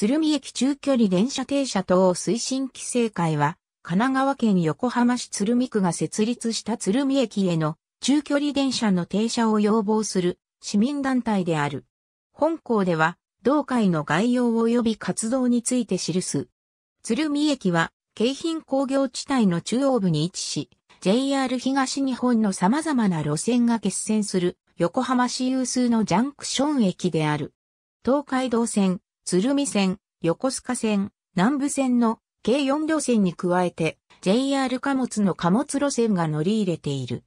鶴見駅中距離電車停車等推進規制会は、神奈川県横浜市鶴見区が設立した鶴見駅への中距離電車の停車を要望する市民団体である。本校では、同会の概要及び活動について記す。鶴見駅は、京浜工業地帯の中央部に位置し、JR 東日本の様々な路線が決戦する横浜市有数のジャンクション駅である。東海道線、鶴見線、横須賀線、南部線の計4路線に加えて JR 貨物の貨物路線が乗り入れている。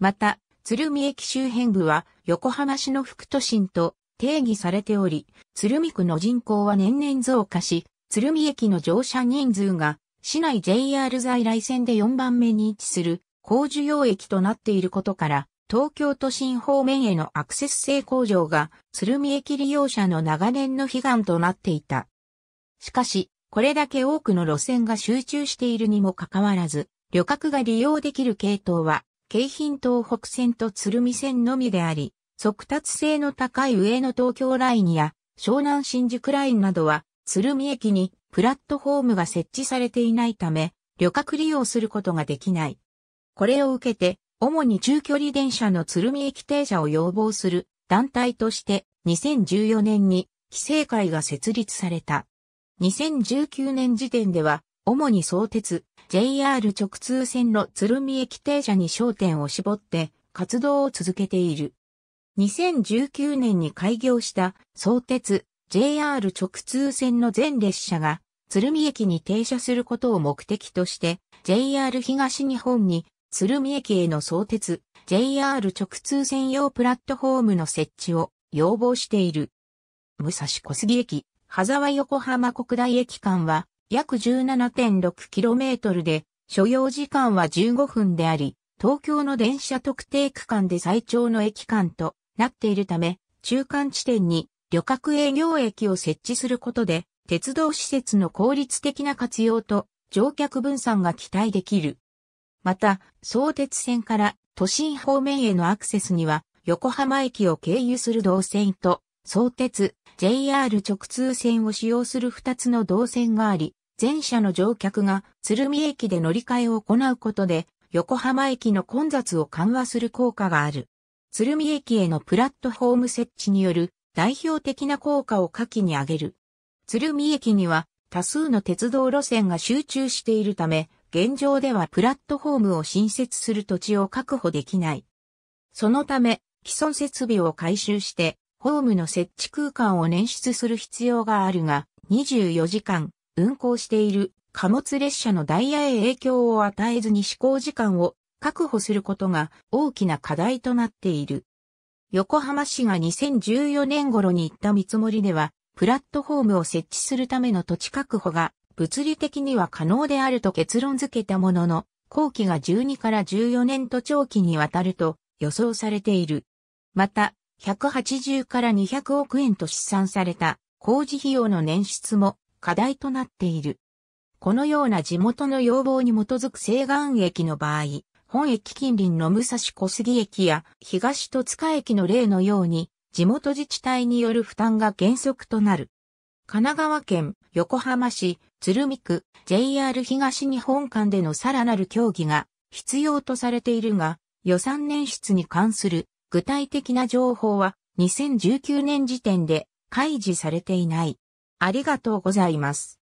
また、鶴見駅周辺部は横浜市の副都心と定義されており、鶴見区の人口は年々増加し、鶴見駅の乗車人数が市内 JR 在来線で4番目に位置する高需要駅となっていることから、東京都心方面へのアクセス性向上が鶴見駅利用者の長年の悲願となっていた。しかし、これだけ多くの路線が集中しているにもかかわらず、旅客が利用できる系統は、京浜東北線と鶴見線のみであり、速達性の高い上野東京ラインや湘南新宿ラインなどは、鶴見駅にプラットフォームが設置されていないため、旅客利用することができない。これを受けて、主に中距離電車の鶴見駅停車を要望する団体として2014年に規制会が設立された。2019年時点では、主に相鉄、JR 直通線の鶴見駅停車に焦点を絞って活動を続けている。2019年に開業した相鉄、JR 直通線の全列車が鶴見駅に停車することを目的として JR 東日本に鶴見駅への相鉄、JR 直通専用プラットフォームの設置を要望している。武蔵小杉駅、羽沢横浜国大駅間は約 17.6km で、所要時間は15分であり、東京の電車特定区間で最長の駅間となっているため、中間地点に旅客営業駅を設置することで、鉄道施設の効率的な活用と乗客分散が期待できる。また、相鉄線から都心方面へのアクセスには、横浜駅を経由する動線と、相鉄、JR 直通線を使用する2つの動線があり、全車の乗客が鶴見駅で乗り換えを行うことで、横浜駅の混雑を緩和する効果がある。鶴見駅へのプラットフォーム設置による代表的な効果を下記に挙げる。鶴見駅には多数の鉄道路線が集中しているため、現状ではプラットフォームを新設する土地を確保できない。そのため、既存設備を回収して、ホームの設置空間を捻出する必要があるが、24時間運行している貨物列車のダイヤへ影響を与えずに試行時間を確保することが大きな課題となっている。横浜市が2014年頃に行った見積もりでは、プラットフォームを設置するための土地確保が物理的には可能であると結論付けたものの、後期が12から14年と長期にわたると予想されている。また、180から200億円と試算された工事費用の捻出も課題となっている。このような地元の要望に基づく西岸駅の場合、本駅近隣の武蔵小杉駅や東戸塚駅の例のように、地元自治体による負担が原則となる。神奈川県横浜市鶴見区 JR 東日本間でのさらなる協議が必要とされているが、予算捻出に関する具体的な情報は2019年時点で開示されていない。ありがとうございます。